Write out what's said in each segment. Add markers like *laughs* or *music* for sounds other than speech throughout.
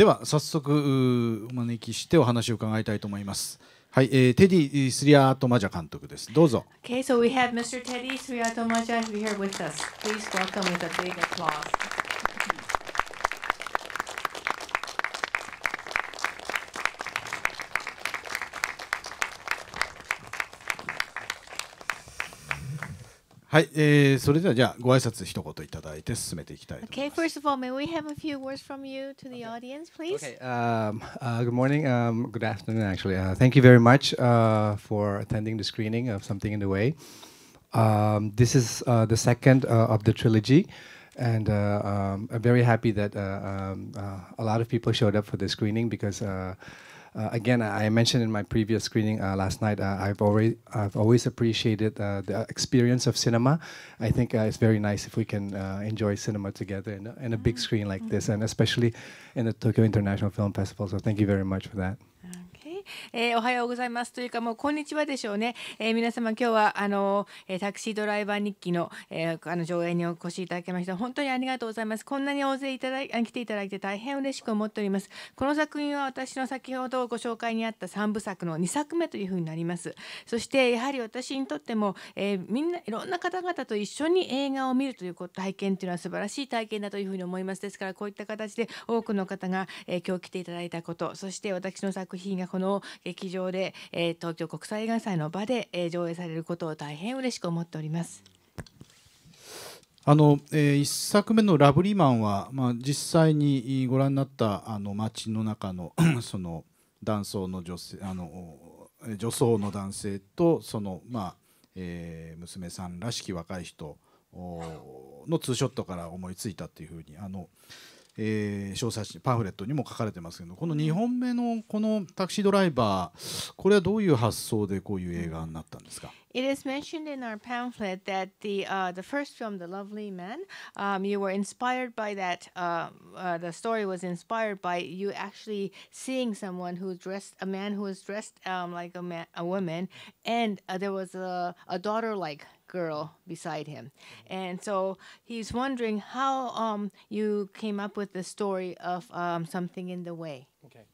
では早速お招きしてお話を伺いたいと思います。はい、えー、テディ・スリアートマジャ監督です。どうぞ。Okay, so we have Mr. Teddy Sriatmaja here with us. Please welcome with a big applause. はい、えー、それではじゃあご挨拶一言いただいて進めていきたいと思います。Okay, first of all, may we have a few words from you to the audience, please? Okay, um, uh, good morning, um, good afternoon, actually. Uh, thank you very much uh, for attending the screening of Something in the Way. Um, this is uh, the second uh, of the trilogy. and uh, um, I'm very happy that uh, um, uh, a lot of people showed up for the screening because uh. Uh, again, I mentioned in my previous screening uh, last night, uh, I've always I've always appreciated the experience of cinema. I think it's very nice if we can enjoy cinema together in a, in a big mm-hmm. screen like mm -hmm. this, mm-hmm. and especially in the Tokyo International Film Festival. So thank you very much for that. えー、おはようございますというかもうこんにちはでしょうね、えー、皆様今日はあの、えタクシードライバー日記の,、えあの上映にお越しいただきました本当にありがとうございますこんなに大勢いただい来ていただいて大変嬉しく思っておりますこの作品は私の先ほどご紹介にあった3部作の2作目というふうになりますそしてやはり私にとっても、えみんないろんな方々と一緒に映画を見るという体験というのは素晴らしい体験だというふうに思いますですからこういった形で多くの方が、え今日来ていただいたことそして私の作品がこのを劇場で、えー、東京国際映画祭の場で、えー、上映されることを大変嬉しく思っております。あの、えー、1作目の「ラブリーマンは」まあ、実際にご覧になったあの街の中の *clears throat* その男装の女性あの女装の男性とその、まあえー、娘さんらしき若い人のツーショットから思いついたっていうふうにあの、えー、詳細パンフレットにも書かれてますけどこの2本目のこのタクシードライバーこれはどういう発想でこういう映画になったんですか It is mentioned in our pamphlet that the uh, the first film, The Lovely Man, um, you were inspired by that. Uh, uh, the story was inspired by you actually seeing someone who dressed a man who was dressed um, like a man, a woman, and uh, there was a a daughter like girl beside him. And so he's wondering how um, you came up with the story of um, Something in the Way. Okay.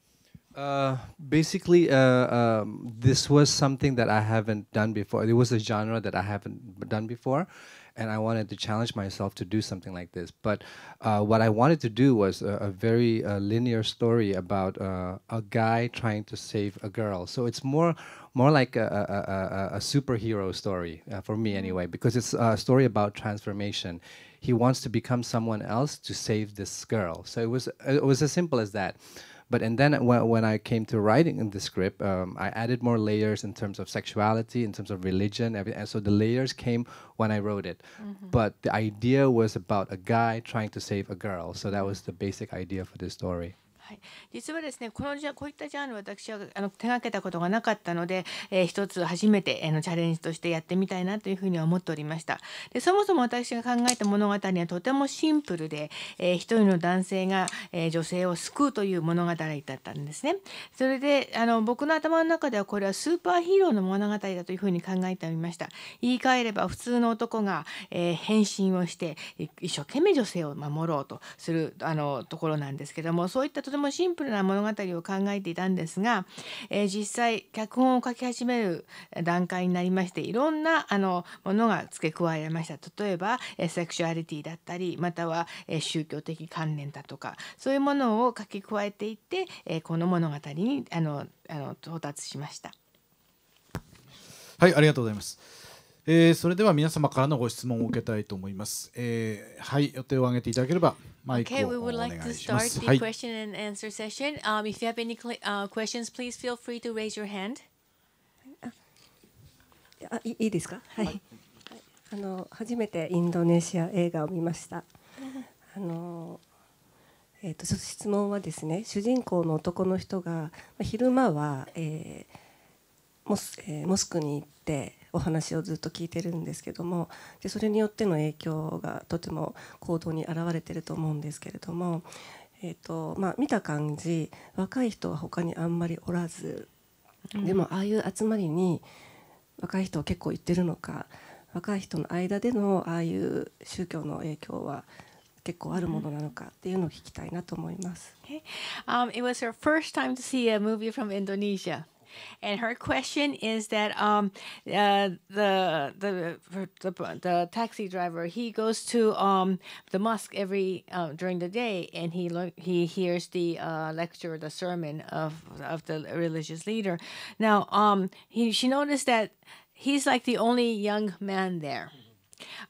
Uh, basically, uh, um, this was something that I haven't done before. It was a genre that I haven't done before, and I wanted to challenge myself to do something like this. But uh, what I wanted to do was a, a very uh, linear story about uh, a guy trying to save a girl. So it's more more like a, a, a, a superhero story uh, for me mm. anyway, because it's a story about transformation. He wants to become someone else to save this girl. So it was it was as simple as that. But and then when, when I came to writing the script, um, I added more layers in terms of sexuality, in terms of religion, everything. And so the layers came when I wrote it. Mm -hmm. But the idea was about a guy trying to save a girl. So that was the basic idea for this story. はい、実はですねこのじゃこういったジャンル私はあの手がけたことがなかったので、えー、一つ初めて、えのチャレンジとしてやってみたいなというふうには思っておりましたでそもそも私が考えた物語はとてもシンプルで、えー、一人の男性が、えー、女性を救うという物語だったんですねそれであの僕の頭の中ではこれはスーパーヒーローの物語だというふうに考えてみました言い換えれば普通の男が、えー、変身をして一生懸命女性を守ろうとするあのところなんですけどもそういったとてもシンプルな物語を考えていたんですが、えー、実際脚本を書き始める段階になりましていろんなあのものが付け加えられました例えば、えセクシュアリティだったりまたは、え宗教的観念だとかそういうものを書き加えていって、えこの物語にあのあの到達しました。はいありがとうございます。えー、それでは皆様からのご質問を受けたいと思います。えー、はい予定を挙げていただければ。Okay, we would like to start the question and answer session. Um, if you have any uh, questions, please feel free to raise your hand. あいいですか、はい、はい、あの初めてインドネシア映画を見ました。あのえーと、と質問はですね主人公の男の人がまあ、昼間は、えーモスえー、モスクに行ってお話をずっと聞いてるんですけどもでそれによっての影響がとても行動に表れてると思うんですけれども、えーとまあ、見た感じ若い人は他にあんまりおらずでもああいう集まりに若い人は結構行ってるのか若い人の間でのああいう宗教の影響は Okay. Um, it was o u r first time to see a movie from Indonesia. and her question is that um, uh, the, the, the the taxi driver he goes to um, the mosque every uh, during the day and he lo- he hears the uh, lecture the sermon of of the religious leader. Now um, he she noticed that he's like the only young man there.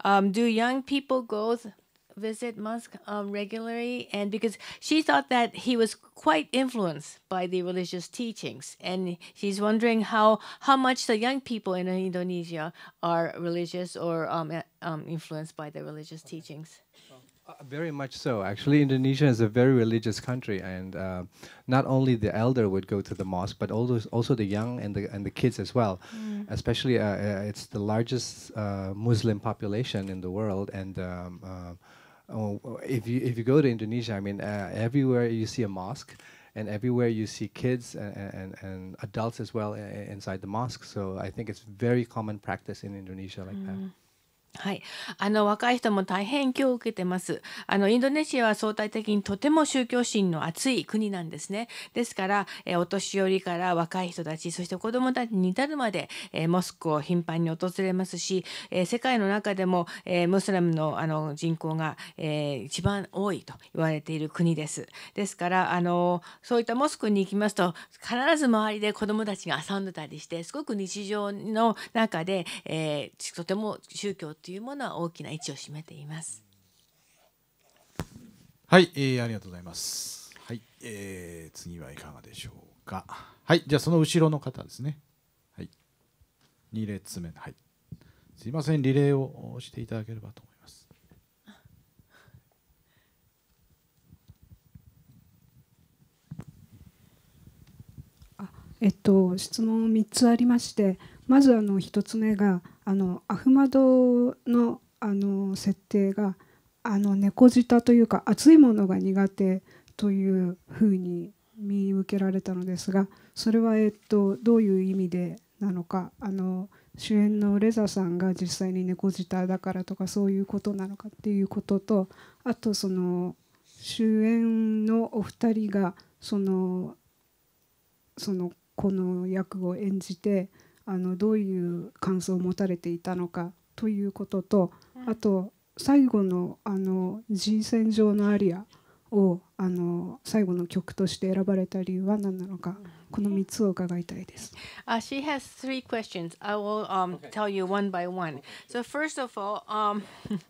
Um, do young people go th- visit Musk um, regularly, and because she thought that he was quite influenced by the religious teachings, and she's wondering how how much the young people in Indonesia are religious or um, eh, um, influenced by the religious okay. teachings. Uh, very much so. Actually, Indonesia is a very religious country, and uh, not only the elder would go to the mosque, but also also the young and the and the kids as well. Mm. Especially, uh, uh it's the largest uh, Muslim population in the world, and um, uh, Oh, oh, if you if you go to Indonesia, I mean, uh, everywhere you see a mosque, and everywhere you see kids and, and, and adults as well uh, inside the mosque. So I think it's very common practice in Indonesia like mm. that. はい、あの若い人も大変影響を受けてます。あのインドネシアは相対的にとても宗教心の厚い国なんですね。ですから、えお年寄りから若い人たち、そして子どもたちに至るまで、えモスクを頻繁に訪れますし、え世界の中でも、えムスラムのあの人口が、え一番多いと言われている国です。ですからあのそういったモスクに行きますと必ず周りで子どもたちが遊んでたりしてすごく日常の中で、えとても宗教ってというものは大きな位置を占めています。はい、えー、ありがとうございます。はい、えー、次はいかがでしょうか。はい、じゃあその後ろの方ですね。はい、二列目、はい。すいません、リレーをしていただければと思います。あえっと、質問三つありましてまずあの一つ目があのアフマドのあの設定があの猫舌というか熱いものが苦手というふうに見受けられたのですがそれは、えっと、どういう意味でなのかあの主演のレザさんが実際に猫舌だからとかそういうことなのかっていうこととあとその主演のお二人がそのそのこの役を演じてあのどういう感想を持たれていたのかということとあと最後のあの G 線上のアリアをあの最後の曲として選ばれた理由は何なのか、この3つを伺いたいです。Uh, she has three questions. I will um, tell you one by one. So, first of all, um,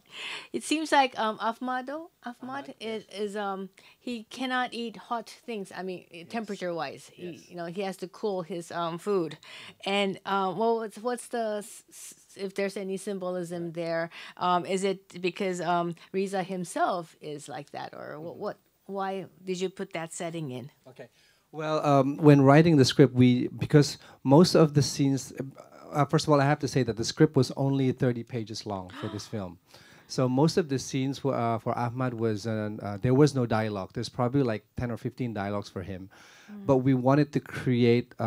*laughs* it seems like um, Ahmado, Ahmad is, is um, he cannot eat hot things, I mean, temperature wise. He, You know, he has to cool his um, food. And uh, well, what's, what's the, if there's any symbolism there, is it because Riza himself is like that, or mm-hmm. what? what why did you put that setting in? Okay. Well, um, when writing the script, we because most of the scenes. Uh, first of all, I have to say that the script was only 30 pages long for this *gasps* film. So most of the scenes for, uh, for Ahmad was uh, uh, there was no dialogue. There's probably like ten or fifteen dialogues for him, mm. but we wanted to create a,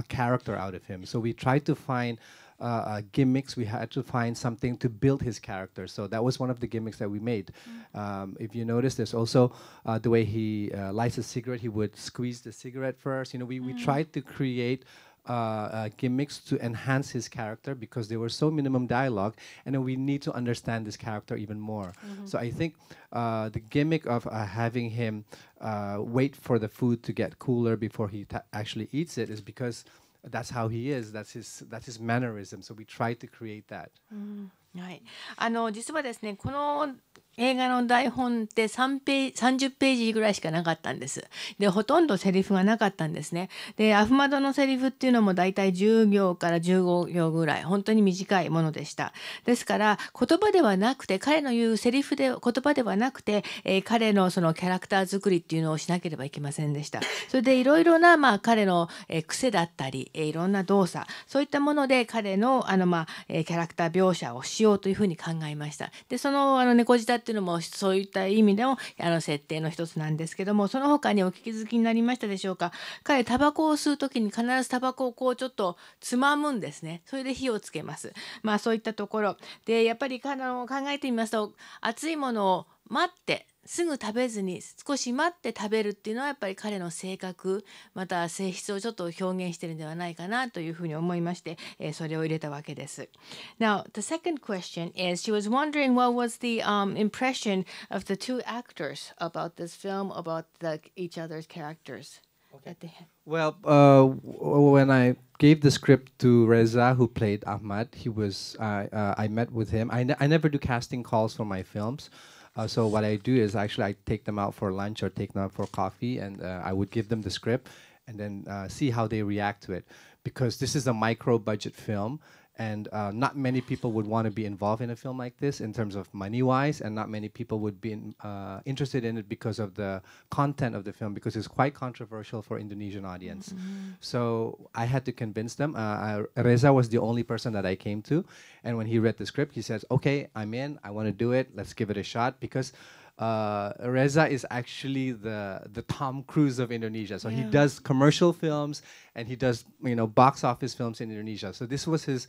a, character out of him. So we tried to find uh, uh, gimmicks. We had to find something to build his character. So that was one of the gimmicks that we made. Mm. Um, if you notice, there's also uh, the way he uh, lights a cigarette. He would squeeze the cigarette first. You know, we, mm. we tried to create. Uh, uh, gimmicks to enhance his character because there were so minimum dialogue, and we need to understand this character even more. Mm -hmm. So I think uh, the gimmick of uh, having him uh, wait for the food to get cooler before he actually eats it is because that's how he is that's his that's his mannerism so we try to create that、うん、はいあの実はですねこの mm. 映画の台本って3ページ30ページぐらいしかなかったんですでほとんどセリフがなかったんですねでアフマドのセリフっていうのもだいたい10行から15行ぐらい本当に短いものでしたですから言葉ではなくて彼の言うセリフで言葉ではなくて、えー、彼のそのキャラクター作りっていうのをしなければいけませんでしたそれでいろいろな、まあ、彼の、えー、癖だったり、えー、いろんな動作そういったもので彼のあの、まあ、キャラクター描写をしようというふうに考えましたでそのあの猫舌っていうのもそういった意味でもあの設定の一つなんですけどもその他にお聞きづきになりましたでしょうか彼タバコを吸う時に必ずタバコをこうちょっとつまむんですねそれで火をつけますまあそういったところでやっぱりあの考えてみますと熱いものを待ってすぐ食べずに少し待って食べるっていうのはやっぱり彼の性格また性質をちょっと表現してるんではないかなというふうに思いまして、えー、それを入れたわけです。Now, the second question is she was wondering what was the、um, impression of the two actors about this film, about the, each other's characters. Okay. Well, uh, when I gave the script to Reza, who played Ahmad, he was uh, uh, I met with him. I, ne I never do casting calls for my films, Uh, so what I do is actually I take them out for lunch or take them out for coffee, and uh, I would give them the script and then uh, see how they react to it, because this is a micro budget film and uh, not many people would want to be involved in a film like this in terms of money wise and not many people would be in, uh, interested in it because of the content of the film because it's quite controversial for indonesian audience mm -hmm. so i had to convince them uh, I, reza was the only person that i came to and when he read the script he says okay i'm in i want to do it let's give it a shot because uh, Reza is actually the the Tom Cruise of Indonesia. So yeah. he does commercial films and he does you know box office films in Indonesia. So this was his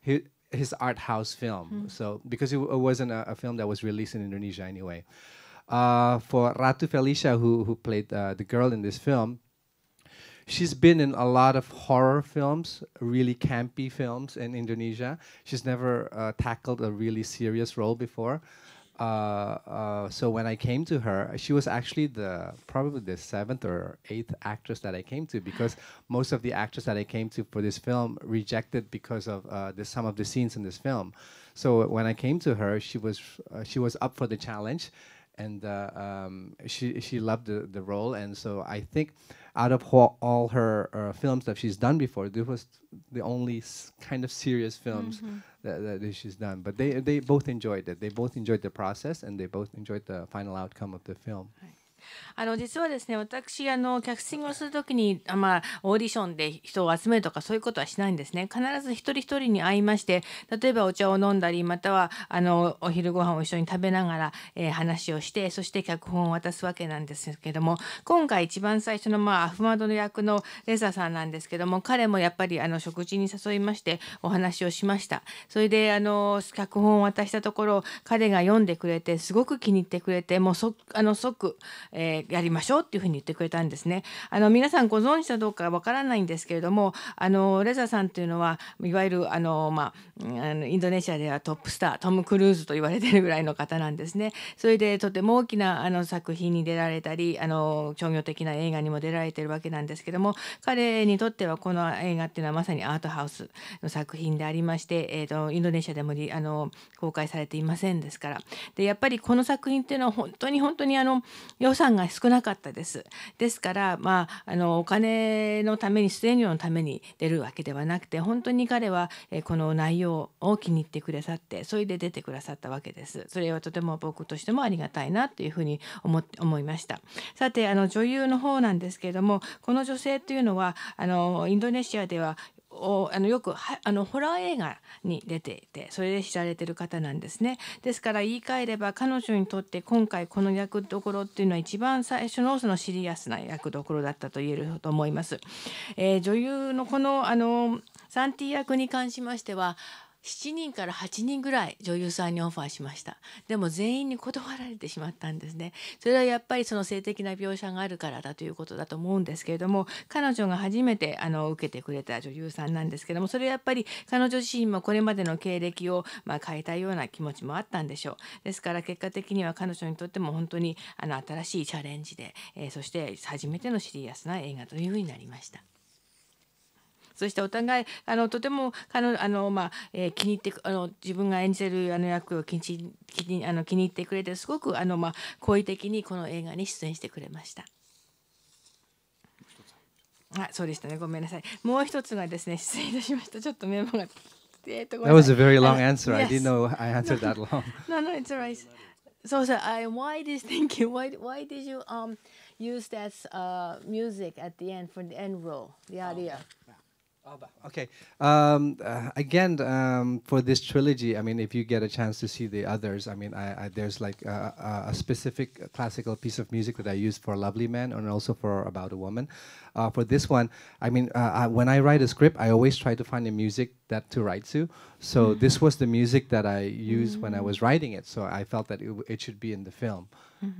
his, his art house film. Hmm. So because it, it wasn't a, a, film that was released in Indonesia anyway. Uh, for Ratu Felicia, who who played uh, the girl in this film, she's been in a lot of horror films, really campy films in Indonesia. She's never uh, tackled a really serious role before. Uh, uh, so when I came to her, she was actually the probably the seventh or eighth actress that I came to because most of the actors that I came to for this film rejected because of uh, the, some of the scenes in this film. So when I came to her, she was uh, she was up for the challenge, and uh, um, she she loved the, the role. And so I think out of all her uh, film stuff she's done before, this was the only kind of serious films mm -hmm. that, that, she's done. But they they both enjoyed it. They both enjoyed the process, and they both enjoyed the final outcome of the film. Right. あの実はですね私あのキャスティングをする時にあ、まあ、オーディションで人を集めるとかそういうことはしないんですね必ず一人一人に会いまして例えばお茶を飲んだりまたはあのお昼ご飯を一緒に食べながら、えー、話をしてそして脚本を渡すわけなんですけども今回一番最初の、まあ、アフマドの役のレザさんなんですけども彼もやっぱりあの食事に誘いましてお話をしましたそれであの脚本を渡したところ彼が読んでくれてすごく気に入ってくれてもうそあの即えー、やりましょうっていうふうに言ってくれたんですね。あの皆さんご存知かどうかわからないんですけれどもあのレザーさんというのはいわゆるあの、まあ、インドネシアではトップスタートム・クルーズと言われてるぐらいの方なんですね。それでとても大きなあの作品に出られたりあの商業的な映画にも出られてるわけなんですけども彼にとってはこの映画っていうのはまさにアートハウスの作品でありまして、えーと、インドネシアでもあの公開されていませんですからでやっぱりこの作品っていうのは本当に本当にあの算が少なかったです。ですから、まあ、あのお金のために出演料のために出るわけではなくて本当に彼は、えこの内容を気に入ってくださってそれで出てくださったわけです。それはとても僕としてもありがたいなというふうに思って思いました。さてあの女優の方なんですけれどもこの女性というのはあのインドネシアではをあのよくあのホラー映画に出ていてそれで知られてる方なんですねですから言い換えれば彼女にとって今回この役どころっていうのは一番最初のそのシリアスな役どころだったと言えると思います。えー、女優のこのあのサンティ役に関しましては7人から8人ぐらい女優さんにオファーしましたでも全員に断られてしまったんですねそれはやっぱりその性的な描写があるからだということだと思うんですけれども彼女が初めてあの受けてくれた女優さんなんですけどもそれはやっぱり彼女自身もこれまでの経歴をまあ変えたような気持ちもあったんでしょうですから結果的には彼女にとっても本当にあの新しいチャレンジで、えー、そして初めてのシリアスな映画というふうになりました。そしてお互いあのとてもあのあの、まあえー、気に入ってあの自分が演じるあの役を気に気にあの気に入ってくれてすごくあの、まあ、好意的にこの映画に出演してくれました。あ、そうでしたね。ごめんなさい。もう一つがですね、失礼いたしました。ちょっとメモが。えっ That was a very long answer. I didn't know I answered that long. No, no, it's alright. So, so I, why did thank you? Why, why did you um use that uh music at the end for the end roll? Yeah, e a h Okay. Um, uh, again, um, for this trilogy, I mean, if you get a chance to see the others, I mean, I, I, there's like a, a, specific classical piece of music that I use for Lovely Man and also for About a Woman. Uh, for this one, I mean, uh, I, when I write a script, I always try to find a music that to write to. So mm. this was the music that I used mm. when I mm. was writing it. So I felt that it, it should be in the film.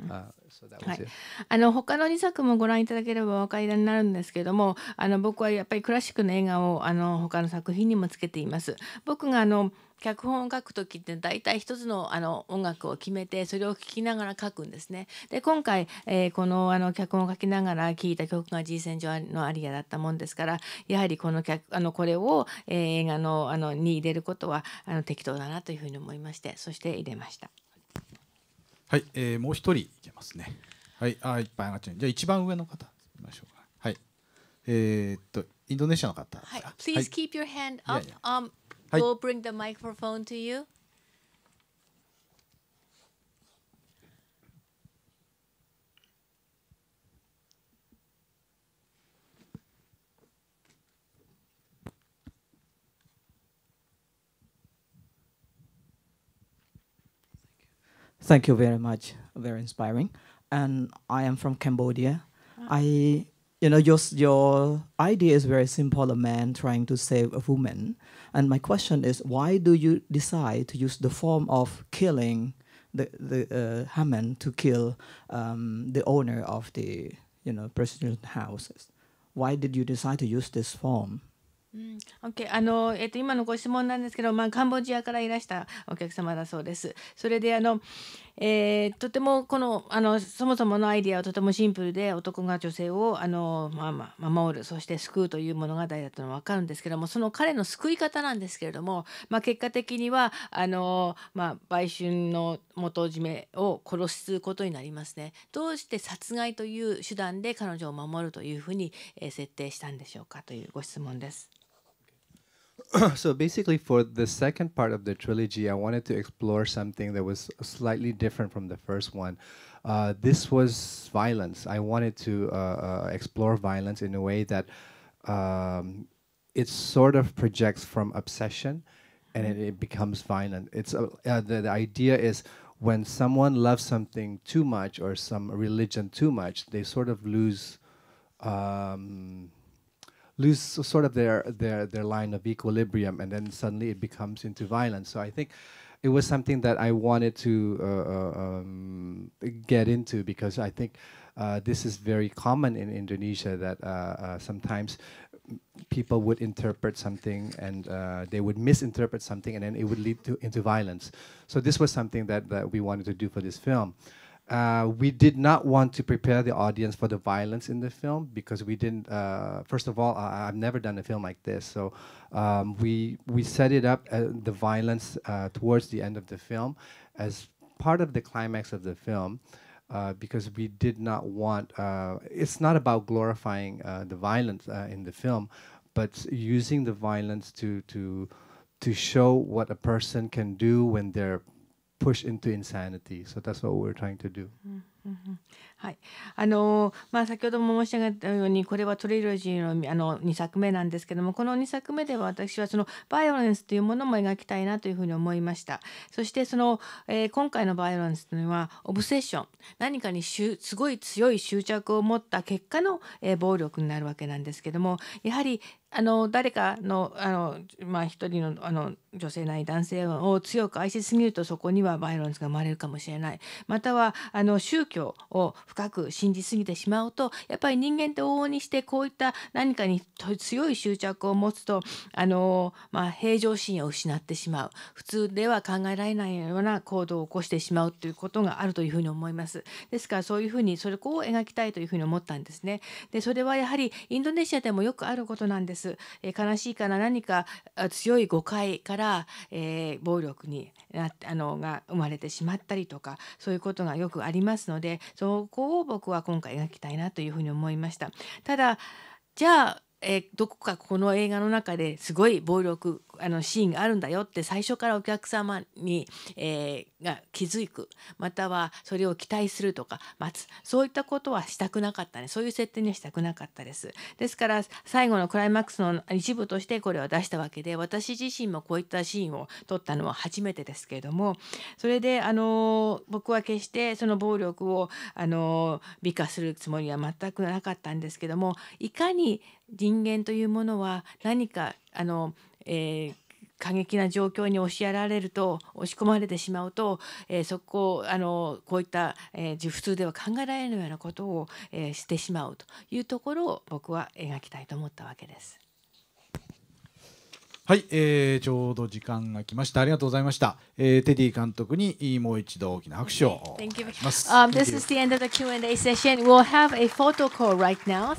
はい、あの他の2作もご覧いただければお分かりになるんですけどもあの僕はやっぱりクラシックの映画をあの他の作品にもつけています。僕があの脚本を書く時って大体一つのあの音楽を決めてそれを聴きながら書くんですね。で今回、えー、このあの脚本を書きながら聴いた曲が G 戦場のアリアだったもんですからやはりこの脚あのこれを、えー、映画のあのに入れることはあの適当だなというふうに思いましてそして入れました。はい、えー、もう一人いけますね。はい、あいっぱい上がっちゃう。じゃあ一番上の方見ましょうか。はい。えー、っとインドネシアの方。はい。Please keep your hand up. Um, we'll bring the microphone to you. Thank you very much. Very inspiring. And I am from Cambodia. Ah. I, you know, your your idea is very simple: a man trying to save a woman. And my question is, why do you decide to use the form of killing the the uh, Haman to kill um, the owner of the you know presidential houses? Why did you decide to use this form? うん、OK あの、えっと、今のご質問なんですけど、まあ、カンボジアからいらしたお客様だそうです。それであの、えー、とてもこのあのそもそものアイディアはとてもシンプルで男が女性をあの、まあまあ、守るそして救うという物語だったのは分かるんですけどもその彼の救い方なんですけれども、まあ、結果的にはあの、まあ、売春の元締めを殺すことになりますね。どうして殺害という手段で彼女を守るというふうに、え設定したんでしょうかというご質問です。*clears throat* so basically, for the second part of the trilogy, I wanted to explore something that was slightly different from the first one. Uh, this was violence. I wanted to uh, uh, explore violence in a way that um, it sort of projects from obsession and it, it becomes violent. It's uh, uh, the, the, idea is when someone loves something too much or some religion too much, they sort of lose um, lose sort of their their their line of equilibrium, and then suddenly it becomes into violence. So I think it was something that I wanted to uh, uh um, get into because I think uh, this is very common in Indonesia that uh, uh sometimes people would interpret something and uh, they would misinterpret something and then it would lead to into violence. So this was something that, that we wanted to do for this film. Uh, we did not want to prepare the audience for the violence in the film because we didn't. Uh, first of all, I, have never done a film like this, so um, we we set it up uh, the violence uh, towards the end of the film as part of the climax of the film. Uh, because we did not want, it's not about glorifying the violence in the film, but using the violence to to to show what a person can do when they're push into insanity. So that's what we're trying to do. Mm -hmm. はい、あのまあ、先ほども申し上げたようにこれはトリロジーのあの2作目なんですけどもこの2作目では私はそのバイオレンスというものも描きたいなというふうに思いましたそしてその、えー、今回のバイオレンスというのはオブセッション何かにすごい強い執着を持った結果の、えー、暴力になるわけなんですけどもやはりあの誰かのあの、まあ、一人のあの女性ない男性を強く愛しすぎるとそこにはバイオレンスが生まれるかもしれないまたはあの宗教を深く信じすぎてしまうとやっぱり人間って往々にしてこういった何かに強い執着を持つとあの、まあ、平常心を失ってしまう普通では考えられないような行動を起こしてしまうということがあるというふうに思います。ですからそういうふうにそれを描きたいというふうに思ったんですね。でそれはやはりインドネシアでもよくあることなんです。えー、悲しいから何か強い誤解から、えー、暴力になってあのが生まれてしまったりとかそういうことがよくありますのでそこを僕は今回描きたいなというふうに思いました。ただじゃあえどこかこの映画の中ですごい暴力あのシーンがあるんだよって最初からお客様に、えー、が気づくまたはそれを期待するとか待つそういったことはしたくなかったねそういう設定にはしたくなかったです。ですから最後のクライマックスの一部としてこれを出したわけで私自身もこういったシーンを撮ったのは初めてですけれどもそれであの僕は決してその暴力をあの美化するつもりは全くなかったんですけどもいかに人間というものは何かあのえー、過激な状況に押しやられると押し込まれてしまうと、えー、そこあのこういった、えー、普通では考えられないようなことを、えー、してしまうというところを僕は描きたいと思ったわけです。はい、えー、ちょうど時間が来ました。ありがとうございました。えー、テディ監督にもう一度大きな拍手をお願いします。Thank you. Um, this is the end of the Q&A session. We'll have a photo call right now.